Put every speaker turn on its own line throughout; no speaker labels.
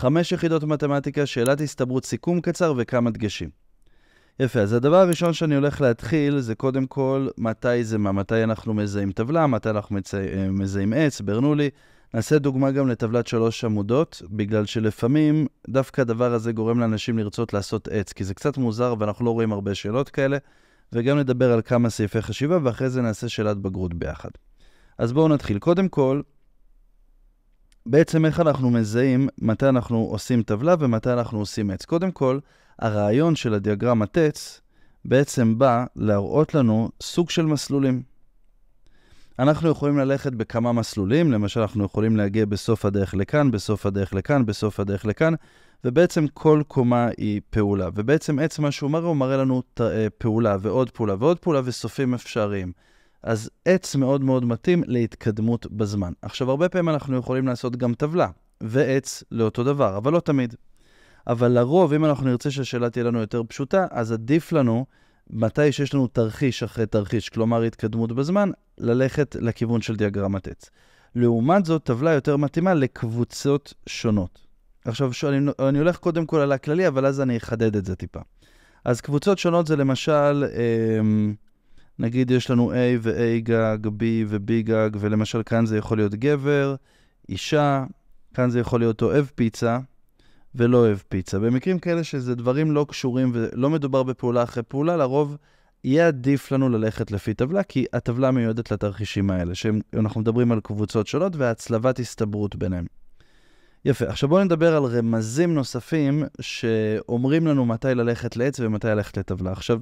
חמש יחידות מתמטיקה, שאלת הסתברות סיכום קצר וכמה דגשים. יפה, אז הדבר הראשון שאני הולך להתחיל זה קודם כל מתי זה מה, מתי אנחנו מזהים טבלה, מתי אנחנו אה, מזהים עץ, ברנולי. נעשה דוגמה גם לטבלת שלוש עמודות, בגלל שלפעמים דווקא הדבר הזה גורם לאנשים לרצות לעשות עץ, כי זה קצת מוזר ואנחנו לא רואים הרבה שאלות כאלה, וגם נדבר על כמה סעיפי חשיבה, ואחרי זה נעשה שאלת בגרות ביחד. אז בואו נתחיל. קודם כל, בעצם איך אנחנו מזהים מתי אנחנו עושים טבלה ומתי אנחנו עושים עץ. קודם כל, הרעיון של הדיאגרמה טץ בעצם בא להראות לנו סוג של מסלולים. אנחנו יכולים ללכת בכמה מסלולים, למשל אנחנו יכולים להגיע בסוף הדרך לכאן, בסוף הדרך לכאן, בסוף הדרך לכאן, ובעצם כל קומה היא פעולה. ובעצם עץ מה שהוא מראה, הוא מראה לנו אה, פעולה ועוד פעולה ועוד פעולה וסופים אפשריים. אז עץ מאוד מאוד מתאים להתקדמות בזמן. עכשיו, הרבה פעמים אנחנו יכולים לעשות גם טבלה ועץ לאותו דבר, אבל לא תמיד. אבל לרוב, אם אנחנו נרצה שהשאלה תהיה לנו יותר פשוטה, אז עדיף לנו, מתי שיש לנו תרחיש אחרי תרחיש, כלומר התקדמות בזמן, ללכת לכיוון של דיאגרמת עץ. לעומת זאת, טבלה יותר מתאימה לקבוצות שונות. עכשיו, שואל, אני, אני הולך קודם כל על הכללי, אבל אז אני אחדד את זה טיפה. אז קבוצות שונות זה למשל... אה, נגיד יש לנו A ו-A גג, B ו-B גג, ולמשל כאן זה יכול להיות גבר, אישה, כאן זה יכול להיות אוהב פיצה ולא אוהב פיצה. במקרים כאלה שזה דברים לא קשורים ולא מדובר בפעולה אחרי פעולה, לרוב יהיה עדיף לנו ללכת לפי טבלה, כי הטבלה מיועדת לתרחישים האלה, שאנחנו מדברים על קבוצות שונות והצלבת הסתברות ביניהם. יפה, עכשיו בואו נדבר על רמזים נוספים שאומרים לנו מתי ללכת לעץ ומתי ללכת לטבלה. עכשיו,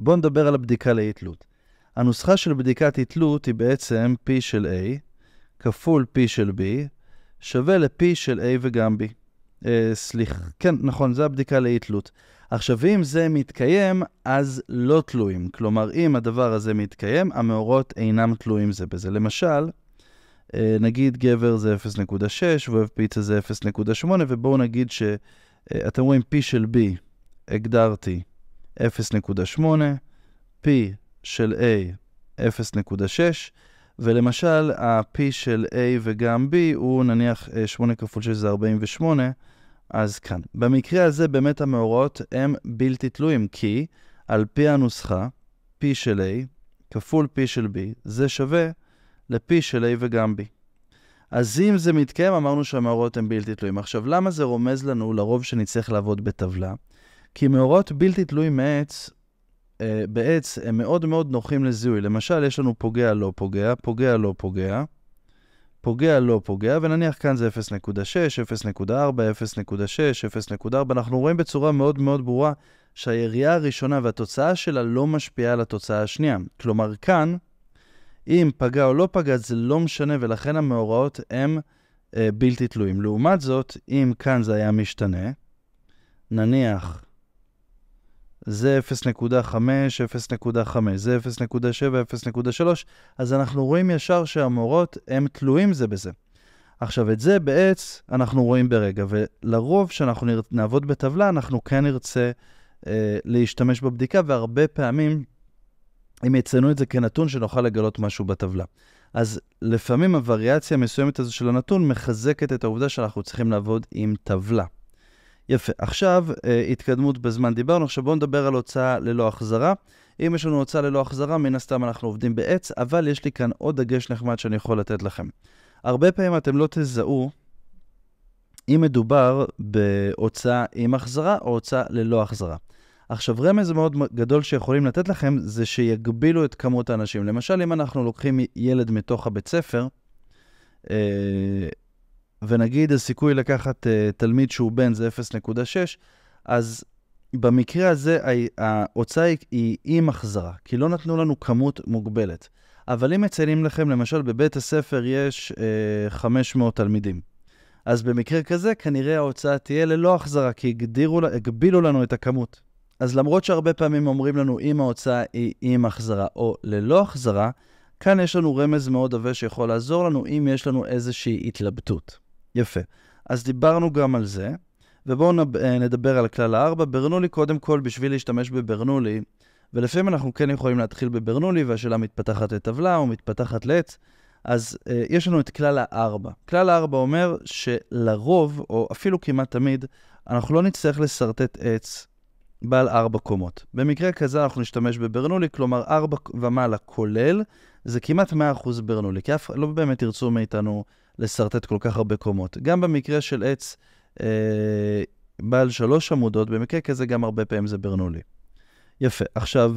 בואו נדבר על הבדיקה לאי תלות. הנוסחה של בדיקת אי תלות היא בעצם P של A כפול P של B שווה ל-P של A וגם B. אה, סליחה, כן, נכון, זה הבדיקה לאי תלות. עכשיו, אם זה מתקיים, אז לא תלויים. כלומר, אם הדבר הזה מתקיים, המאורות אינם תלויים זה בזה. למשל, אה, נגיד גבר זה 0.6 ואוהב פיצה זה 0.8, ובואו נגיד שאתם אה, רואים P של B, הגדרתי 0.8, P של A 0.6, ולמשל ה-P של A וגם B הוא נניח 8 אה, כפול 6 זה 48, אז כאן. במקרה הזה באמת המאורעות הם בלתי תלויים, כי על פי הנוסחה, P של A כפול P של B, זה שווה ל-P של A וגם B. אז אם זה מתקיים, אמרנו שהמאורעות הם בלתי תלויים. עכשיו, למה זה רומז לנו לרוב שנצטרך לעבוד בטבלה? כי מאורות בלתי תלויים מעץ, אה, בעץ, הם מאוד מאוד נוחים לזיהוי. למשל, יש לנו פוגע, לא פוגע, פוגע, לא פוגע, פוגע, לא פוגע, ונניח כאן זה 0.6, 0.4, 0.6, 0.4. אנחנו רואים בצורה מאוד מאוד ברורה שהירייה הראשונה והתוצאה שלה לא משפיעה על התוצאה השנייה. כלומר, כאן, אם פגע או לא פגע, זה לא משנה, ולכן המאורעות הם אה, בלתי תלויים. לעומת זאת, אם כאן זה היה משתנה, נניח זה 0.5, 0.5, זה 0.7, 0.3, אז אנחנו רואים ישר שהמורות הם תלויים זה בזה. עכשיו, את זה בעץ אנחנו רואים ברגע, ולרוב כשאנחנו נעבוד בטבלה, אנחנו כן נרצה אה, להשתמש בבדיקה, והרבה פעמים הם יציינו את זה כנתון שנוכל לגלות משהו בטבלה. אז לפעמים הווריאציה המסוימת הזו של הנתון מחזקת את העובדה שאנחנו צריכים לעבוד עם טבלה. יפה. עכשיו, אה, התקדמות בזמן דיברנו, עכשיו בואו נדבר על הוצאה ללא החזרה. אם יש לנו הוצאה ללא החזרה, מן הסתם אנחנו עובדים בעץ, אבל יש לי כאן עוד דגש נחמד שאני יכול לתת לכם. הרבה פעמים אתם לא תזהו אם מדובר בהוצאה עם החזרה או הוצאה ללא החזרה. עכשיו, רמז מאוד גדול שיכולים לתת לכם זה שיגבילו את כמות האנשים. למשל, אם אנחנו לוקחים ילד מתוך הבית ספר, אה, ונגיד הסיכוי לקחת uh, תלמיד שהוא בן זה 0.6, אז במקרה הזה ההוצאה היא היא עם החזרה, כי לא נתנו לנו כמות מוגבלת. אבל אם מציינים לכם, למשל בבית הספר יש uh, אה, 500 תלמידים, אז במקרה כזה כנראה ההוצאה תהיה ללא החזרה, כי הגדירו, הגבילו לנו את הכמות. אז למרות שהרבה פעמים אומרים לנו אם ההוצאה היא עם החזרה או ללא החזרה, כאן יש לנו רמז מאוד עבה שיכול לעזור לנו אם יש לנו איזושהי התלבטות. יפה. אז דיברנו גם על זה, ובואו אה, נדבר על כלל הארבע. ברנולי, קודם כל, בשביל להשתמש בברנולי, ולפעמים אנחנו כן יכולים להתחיל בברנולי, והשאלה מתפתחת לטבלה או מתפתחת לעץ, אז אה, יש לנו את כלל הארבע. כלל הארבע אומר שלרוב, או אפילו כמעט תמיד, אנחנו לא נצטרך לשרטט עץ בעל ארבע קומות. במקרה כזה אנחנו נשתמש בברנולי, כלומר ארבע ומעלה כולל, זה כמעט 100% ברנולי, כי אף לא באמת ירצו מאיתנו לשרטט כל כך הרבה קומות. גם במקרה של עץ אה, בעל שלוש עמודות, במקרה כזה גם הרבה פעמים זה ברנולי. יפה. עכשיו,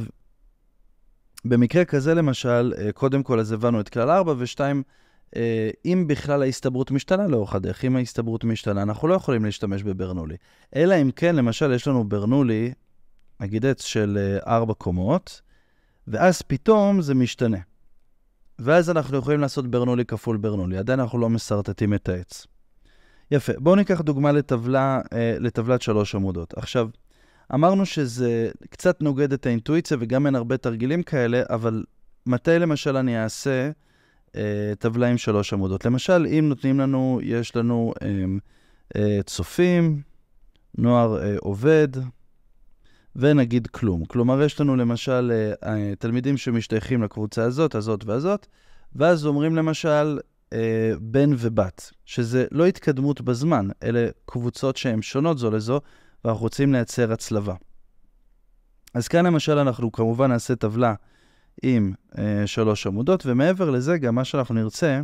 במקרה כזה למשל, אה, קודם כל אז הבנו את כלל 4, ושתיים, אה, אם בכלל ההסתברות משתנה לאורך הדרך, אם ההסתברות משתנה, אנחנו לא יכולים להשתמש בברנולי. אלא אם כן, למשל, יש לנו ברנולי, נגיד עץ של אה, 4 קומות, ואז פתאום זה משתנה. ואז אנחנו יכולים לעשות ברנולי כפול ברנולי, עדיין אנחנו לא מסרטטים את העץ. יפה, בואו ניקח דוגמה לטבלה, אה, לטבלת שלוש עמודות. עכשיו, אמרנו שזה קצת נוגד את האינטואיציה וגם אין הרבה תרגילים כאלה, אבל מתי למשל אני אעשה אה, טבלה עם שלוש עמודות? למשל, אם נותנים לנו, יש לנו אה, אה, צופים, נוער אה, עובד, ונגיד כלום. כלומר, יש לנו למשל אה, אה, תלמידים שמשתייכים לקבוצה הזאת, הזאת והזאת, ואז אומרים למשל אה, בן ובת, שזה לא התקדמות בזמן, אלה קבוצות שהן שונות זו לזו, ואנחנו רוצים לייצר הצלבה. אז כאן למשל אנחנו כמובן נעשה טבלה עם אה, שלוש עמודות, ומעבר לזה גם מה שאנחנו נרצה,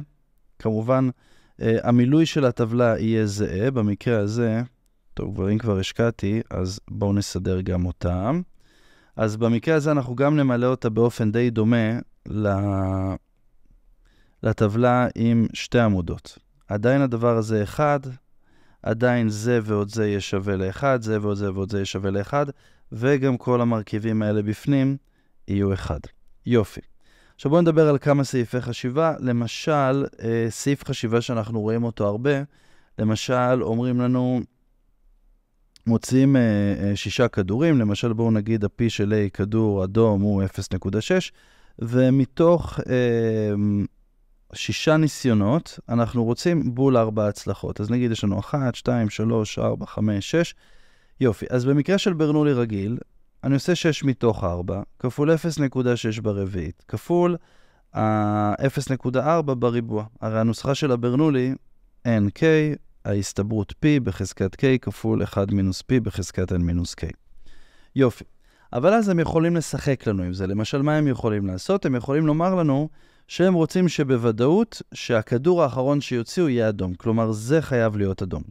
כמובן אה, המילוי של הטבלה יהיה זהה, במקרה הזה טוב, כבר אם כבר השקעתי, אז בואו נסדר גם אותם. אז במקרה הזה אנחנו גם נמלא אותה באופן די דומה לטבלה עם שתי עמודות. עדיין הדבר הזה אחד, עדיין זה ועוד זה יהיה שווה לאחד, זה ועוד זה ועוד זה יהיה שווה לאחד, וגם כל המרכיבים האלה בפנים יהיו אחד. יופי. עכשיו בואו נדבר על כמה סעיפי חשיבה. למשל, אה, סעיף חשיבה שאנחנו רואים אותו הרבה, למשל, אומרים לנו, מוצאים אה, אה, שישה כדורים, למשל בואו נגיד ה-P של A כדור אדום הוא 0.6, ומתוך אה, שישה ניסיונות, אנחנו רוצים בול ארבע הצלחות. אז נגיד יש לנו אחת, שתיים, שלוש, ארבע, חמש, שש. יופי, אז במקרה של ברנולי רגיל, אני עושה 6 מתוך 4, כפול 0.6 ברביעית, כפול ה-0.4 אה, בריבוע. הרי הנוסחה של הברנולי, NK ההסתברות P בחזקת K כפול 1 מינוס P בחזקת N מינוס K. יופי. אבל אז הם יכולים לשחק לנו עם זה. למשל, מה הם יכולים לעשות? הם יכולים לומר לנו שהם רוצים שבוודאות שהכדור האחרון שיוציאו יהיה אדום. כלומר, זה חייב להיות אדום.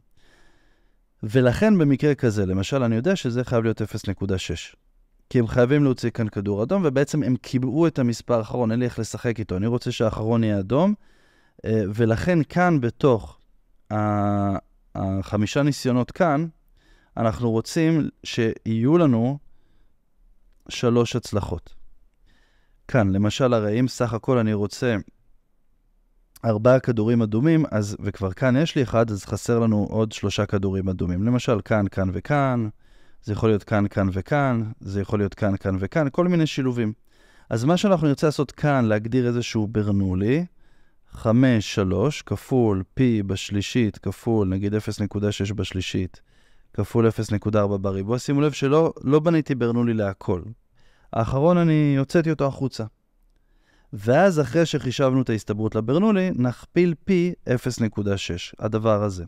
ולכן במקרה כזה, למשל, אני יודע שזה חייב להיות 0.6. כי הם חייבים להוציא כאן כדור אדום, ובעצם הם קיבעו את המספר האחרון, אין לי איך לשחק איתו. אני רוצה שהאחרון יהיה אדום, אה, ולכן כאן בתוך החמישה ניסיונות כאן, אנחנו רוצים שיהיו לנו שלוש הצלחות. כאן, למשל, הרי אם סך הכל אני רוצה ארבעה כדורים אדומים, אז, וכבר כאן יש לי אחד, אז חסר לנו עוד שלושה כדורים אדומים. למשל, כאן, כאן וכאן, זה יכול להיות כאן, כאן וכאן, זה יכול להיות כאן, כאן וכאן, כל מיני שילובים. אז מה שאנחנו נרצה לעשות כאן, להגדיר איזשהו ברנולי, 5, 3 כפול P בשלישית כפול נגיד 0.6 בשלישית כפול 0.4 בריבוע. שימו לב שלא לא בניתי ברנולי להכל. האחרון אני הוצאתי אותו החוצה. ואז אחרי שחישבנו את ההסתברות לברנולי, נכפיל P 0.6, הדבר הזה.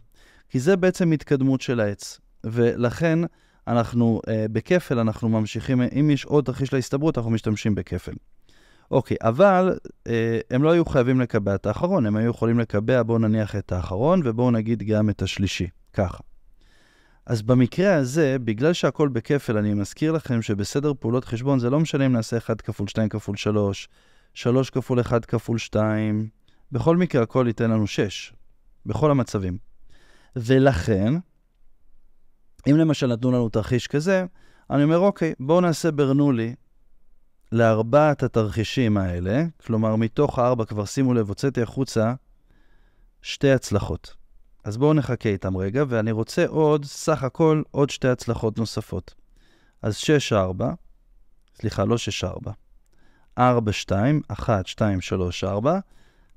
כי זה בעצם התקדמות של העץ. ולכן אנחנו אה, בכפל, אנחנו ממשיכים, אם יש עוד תרחיש להסתברות, אנחנו משתמשים בכפל. אוקיי, אבל אה, הם לא היו חייבים לקבע את האחרון, הם היו יכולים לקבע, בואו נניח את האחרון, ובואו נגיד גם את השלישי, ככה. אז במקרה הזה, בגלל שהכל בכפל, אני מזכיר לכם שבסדר פעולות חשבון זה לא משנה אם נעשה 1 כפול 2 כפול 3, 3 כפול 1 כפול 2, בכל מקרה הכל ייתן לנו 6, בכל המצבים. ולכן, אם למשל נתנו לנו תרחיש כזה, אני אומר, אוקיי, בואו נעשה ברנולי לארבעת התרחישים האלה, כלומר מתוך הארבע כבר שימו לב, הוצאתי החוצה שתי הצלחות. אז בואו נחכה איתם רגע, ואני רוצה עוד, סך הכל, עוד שתי הצלחות נוספות. אז 6-4, סליחה, לא 6-4, 4, 2, 1, 2, 3, 4,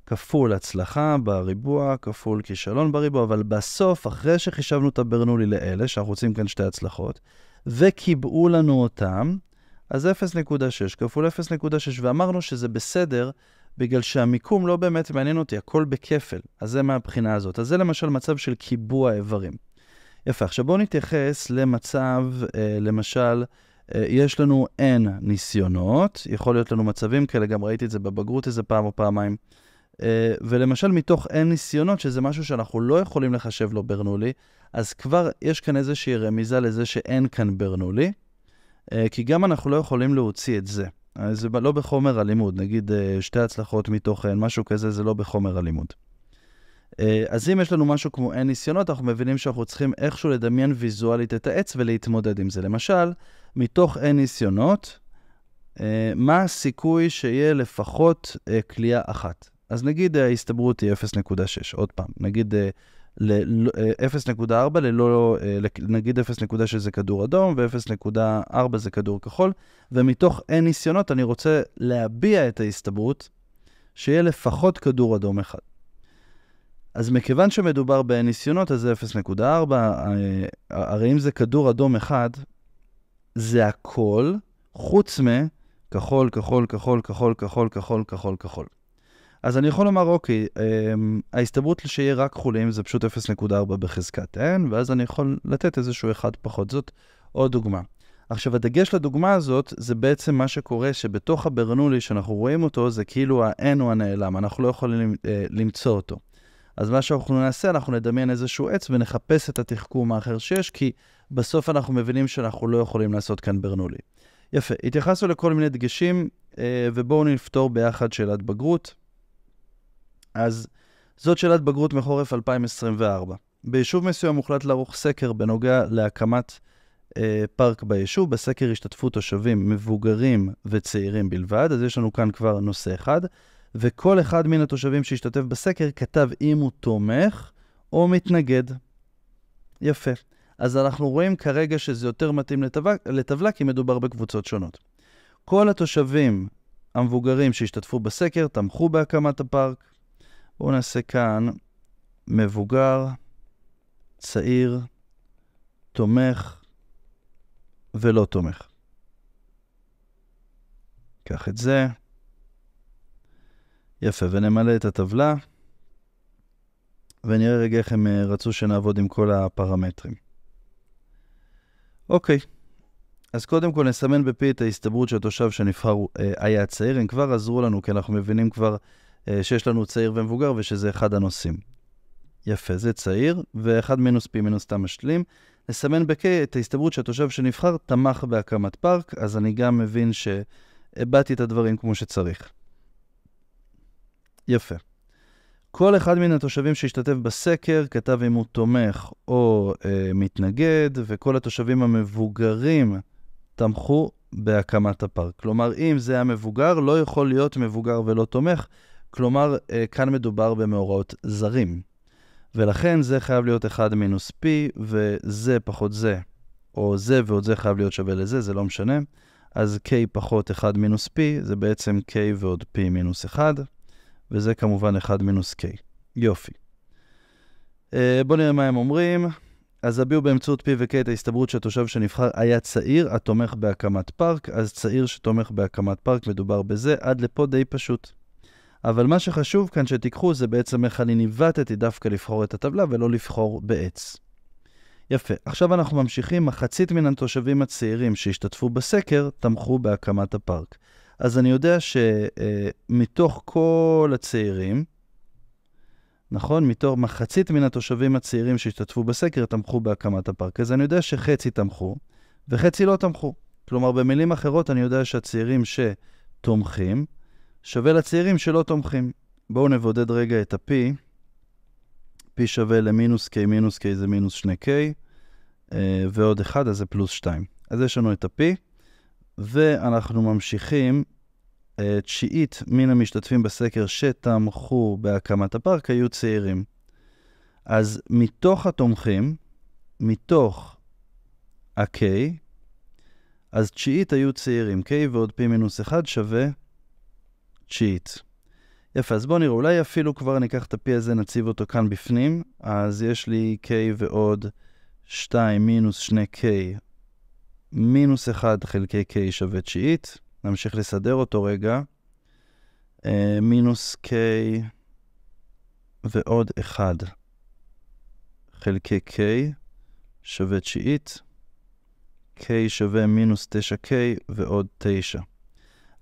כפול הצלחה בריבוע, כפול כישלון בריבוע, אבל בסוף, אחרי שחישבנו את הברנולי לאלה, שאנחנו רוצים כאן שתי הצלחות, וקיבעו לנו אותם, אז 0.6 כפול 0.6, ואמרנו שזה בסדר, בגלל שהמיקום לא באמת מעניין אותי, הכל בכפל. אז זה מהבחינה הזאת. אז זה למשל מצב של קיבוע איברים. יפה, עכשיו בואו נתייחס למצב, אה, למשל, אה, יש לנו N ניסיונות, יכול להיות לנו מצבים כאלה, גם ראיתי את זה בבגרות איזה פעם או פעמיים. אה, ולמשל מתוך N ניסיונות, שזה משהו שאנחנו לא יכולים לחשב לו ברנולי, אז כבר יש כאן איזושהי רמיזה לזה שאין כאן ברנולי. אה, כי גם אנחנו לא יכולים להוציא את זה. אה, זה לא בחומר הלימוד, נגיד אה, שתי הצלחות מתוכן, משהו כזה, זה לא בחומר הלימוד. אז אם יש לנו משהו כמו אין ניסיונות, אנחנו מבינים שאנחנו צריכים איכשהו לדמיין ויזואלית את העץ ולהתמודד עם זה. למשל, מתוך אין ניסיונות, מה הסיכוי שיהיה לפחות כליאה אחת? אז נגיד ההסתברות היא 0.6, עוד פעם, נגיד ל-0.4 לא- אה, ללא, אה, נגיד 0.6 זה כדור אדום ו-0.4 זה כדור כחול, ומתוך אין ניסיונות אני רוצה להביע את ההסתברות שיהיה לפחות כדור אדום אחד. אז מכיוון שמדובר באין ניסיונות, אז זה 0.4, אה, הרי אם זה כדור אדום אחד, זה הכל חוץ מכחול, כחול, כחול, כחול, כחול, כחול, כחול, כחול. אז אני יכול לומר, אוקיי, אמ, ההסתברות שיהיה רק חולים זה פשוט 0.4 בחזקת n, ואז אני יכול לתת איזשהו אחד פחות. זאת עוד דוגמה. עכשיו, הדגש לדוגמה הזאת, זה בעצם מה שקורה שבתוך הברנולי שאנחנו רואים אותו, זה כאילו ה-n הוא הנעלם, אנחנו לא יכולים אה, למצוא אותו. אז מה שאנחנו נעשה, אנחנו נדמיין איזשהו עץ ונחפש את התחכום האחר שיש, כי בסוף אנחנו מבינים שאנחנו לא יכולים לעשות כאן ברנולי. יפה, התייחסנו לכל מיני דגשים, אה, ובואו נפתור ביחד שאלת בגרות. אז זאת שאלת בגרות מחורף 2024. ביישוב מסוים הוחלט לערוך סקר בנוגע להקמת אה, פארק ביישוב. בסקר השתתפו תושבים מבוגרים וצעירים בלבד, אז יש לנו כאן כבר נושא אחד. וכל אחד מן התושבים שהשתתף בסקר כתב אם הוא תומך או מתנגד. יפה. אז אנחנו רואים כרגע שזה יותר מתאים לטבלה, לטבלה כי מדובר בקבוצות שונות. כל התושבים המבוגרים שהשתתפו בסקר תמכו בהקמת הפארק, בואו נעשה כאן מבוגר, צעיר, תומך ולא תומך. ניקח את זה. יפה, ונמלא את הטבלה, ונראה רגע איך הם אה, רצו שנעבוד עם כל הפרמטרים. אוקיי, אז קודם כל נסמן בפי את ההסתברות שהתושב שנבחר אה, היה צעיר, הם כבר עזרו לנו, כי אנחנו מבינים כבר אה, שיש לנו צעיר ומבוגר ושזה אחד הנושאים. יפה, זה צעיר, ואחד מינוס פי מינוס תא משלים. נסמן ב-K את ההסתברות שהתושב שנבחר תמך בהקמת פארק, אז אני גם מבין שהבעתי את הדברים כמו שצריך. יפה. כל אחד מן התושבים שהשתתף בסקר כתב אם הוא תומך או אה, מתנגד, וכל התושבים המבוגרים תמכו בהקמת הפארק. כלומר, אם זה היה מבוגר, לא יכול להיות מבוגר ולא תומך, כלומר, אה, כאן מדובר במאורעות זרים. ולכן זה חייב להיות 1 מינוס p, וזה פחות זה, או זה ועוד זה חייב להיות שווה לזה, זה לא משנה. אז k פחות 1 מינוס p זה בעצם k ועוד p מינוס 1, וזה כמובן 1 מינוס k. יופי. אה, בואו נראה מה הם אומרים. אז הביעו באמצעות p ו-k את ההסתברות שהתושב שנבחר היה צעיר התומך בהקמת פארק, אז צעיר שתומך בהקמת פארק, מדובר בזה, עד לפה די פשוט. אבל מה שחשוב כאן שתיקחו זה בעצם איך אני ניווטתי דווקא לבחור את הטבלה ולא לבחור בעץ. יפה. עכשיו אנחנו ממשיכים. מחצית מן התושבים הצעירים שהשתתפו בסקר תמכו בהקמת הפארק. אז אני יודע שמתוך אה, כל הצעירים, נכון? מתוך מחצית מן התושבים הצעירים שהשתתפו בסקר תמכו בהקמת הפארק. אז אני יודע שחצי תמכו וחצי לא תמכו. כלומר, במילים אחרות, אני יודע שהצעירים שתומכים, שווה לצעירים שלא תומכים. בואו נבודד רגע את ה-P. P שווה למינוס K, מינוס K זה מינוס 2K, אה, ועוד 1, אז זה פלוס 2. אז יש לנו את ה-P, ואנחנו ממשיכים. אה, תשיעית מן המשתתפים בסקר שתמכו בהקמת הפארק היו צעירים. אז מתוך התומכים, מתוך ה-K, אז תשיעית היו צעירים. K ועוד P מינוס 1 שווה תשיעית. יפה, אז בואו נראה, אולי אפילו כבר אני אקח את ה-P הזה, נציב אותו כאן בפנים, אז יש לי K ועוד 2 מינוס 2K, מינוס 1 חלקי K שווה תשיעית, נמשיך לסדר אותו רגע, אה, מינוס K ועוד 1 חלקי K שווה תשיעית, K שווה מינוס 9K ועוד 9.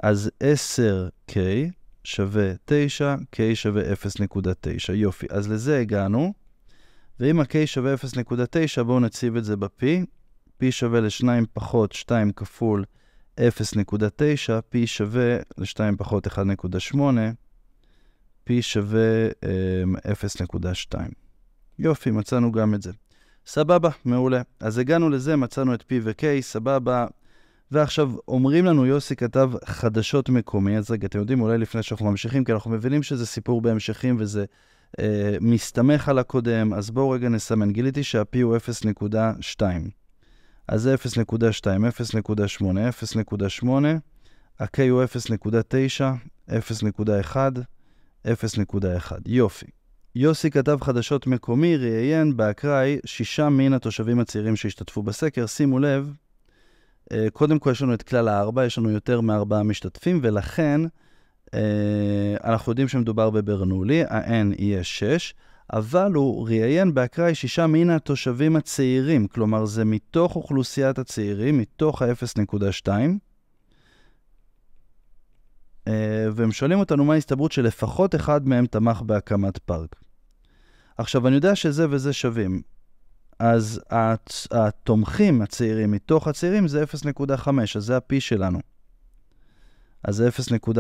אז 10K שווה 9, K שווה 0.9. יופי, אז לזה הגענו. ואם ה-K שווה 0.9, בואו נציב את זה ב-P. P שווה ל-2 פחות 2 כפול 0.9, P שווה ל-2 פחות 1.8, P שווה 0.2. אמ, יופי, מצאנו גם את זה. סבבה, מעולה. אז הגענו לזה, מצאנו את P ו-K, סבבה, ועכשיו אומרים לנו, יוסי כתב חדשות מקומי, אז רגע, אתם יודעים, אולי לפני שאנחנו ממשיכים, כי אנחנו מבינים שזה סיפור בהמשכים וזה אה, מסתמך על הקודם, אז בואו רגע נסמן. גיליתי שה-P הוא 0.2. אז זה 0.2, 0.8, 0.8, ה-K הוא 0.9, 0.1, 0.1. יופי. יוסי כתב חדשות מקומי, ראיין באקראי שישה מן התושבים הצעירים שהשתתפו בסקר. שימו לב, אה, קודם כל יש לנו את כלל הארבע, יש לנו יותר מארבעה משתתפים, ולכן אה, אנחנו יודעים שמדובר בברנולי, ה-N יהיה 6, אבל הוא ראיין באקראי שישה מן התושבים הצעירים, כלומר זה מתוך אוכלוסיית הצעירים, מתוך ה-0.2. אה, והם שואלים אותנו מה ההסתברות שלפחות אחד מהם תמך בהקמת פארק. עכשיו, אני יודע שזה וזה שווים. אז התומכים הצעירים מתוך הצעירים זה 0.5, אז זה ה-P שלנו. אז זה 0.5.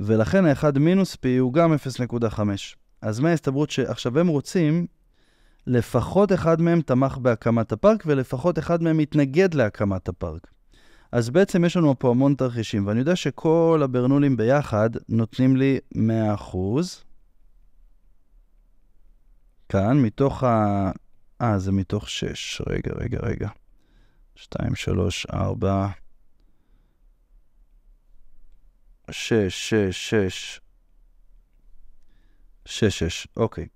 ולכן ה-1 מינוס P הוא גם 0.5. אז מההסתברות שעכשיו הם רוצים, לפחות אחד מהם תמך בהקמת הפארק ולפחות אחד מהם התנגד להקמת הפארק. אז בעצם יש לנו פה המון תרחישים, ואני יודע שכל הברנולים ביחד נותנים לי 100%. כאן מתוך ה... אה, זה מתוך 6. רגע, רגע, רגע. 2, 3, 4, 6, 6, 6. 6, 6, אוקיי.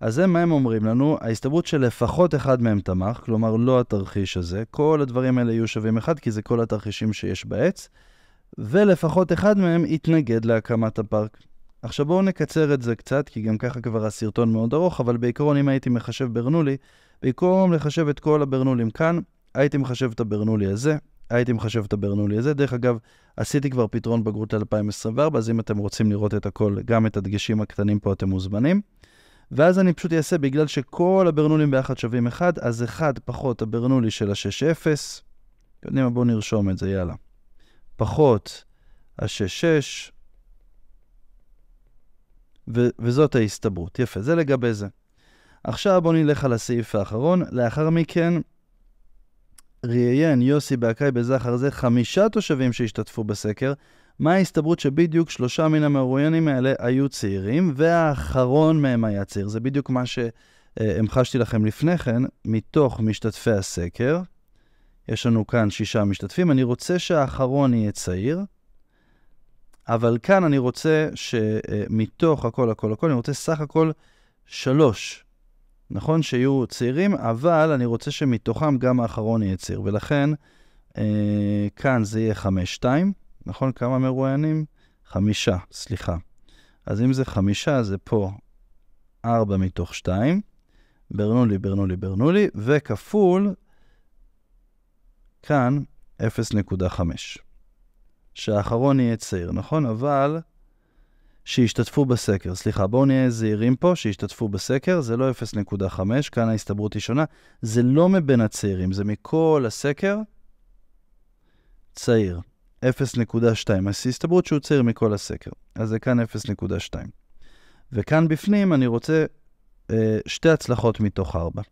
אז זה מה הם אומרים לנו? ההסתברות שלפחות אחד מהם תמך, כלומר לא התרחיש הזה. כל הדברים האלה יהיו שווים אחד, כי זה כל התרחישים שיש בעץ. ולפחות אחד מהם יתנגד להקמת הפארק. עכשיו בואו נקצר את זה קצת, כי גם ככה כבר הסרטון מאוד ארוך, אבל בעיקרון אם הייתי מחשב ברנולי, במקום לחשב את כל הברנולים כאן, הייתי מחשב את הברנולי הזה, הייתי מחשב את הברנולי הזה. דרך אגב, עשיתי כבר פתרון בגרות ל-2024, אז אם אתם רוצים לראות את הכל, גם את הדגשים הקטנים פה אתם מוזמנים. ואז אני פשוט אעשה, בגלל שכל הברנולים ביחד שווים 1, אז 1 פחות הברנולי של ה-6-0, יודעים מה, בואו נרשום את זה, יאללה. פחות ה-6-6, וזאת ההסתברות. יפה, זה לגבי זה. עכשיו בואו נלך על הסעיף האחרון. לאחר מכן, ראיין יוסי באקאי בזכר זה חמישה תושבים שהשתתפו בסקר, מה ההסתברות שבדיוק שלושה מן המרואיינים האלה היו צעירים, והאחרון מהם היה צעיר. זה בדיוק מה שהמחשתי לכם לפני כן, מתוך משתתפי הסקר. יש לנו כאן שישה משתתפים, אני רוצה שהאחרון יהיה צעיר. אבל כאן אני רוצה שמתוך אה, הכל, הכל, הכל, אני רוצה סך הכל שלוש. נכון שיהיו צעירים, אבל אני רוצה שמתוכם גם האחרון יהיה צעיר, ולכן אה, כאן זה יהיה חמש-שתיים, נכון? כמה מרואיינים? חמישה, סליחה. אז אם זה חמישה, זה פה ארבע מתוך שתיים, ברנולי, ברנולי, ברנולי, וכפול כאן 0.5. שהאחרון יהיה צעיר, נכון? אבל שישתתפו בסקר. סליחה, בואו נהיה זהירים פה, שישתתפו בסקר, זה לא 0.5, כאן ההסתברות היא שונה. זה לא מבין הצעירים, זה מכל הסקר צעיר. 0.2, אז הסתברות שהוא צעיר מכל הסקר. אז זה כאן 0.2. וכאן בפנים אני רוצה אה, שתי הצלחות מתוך 4.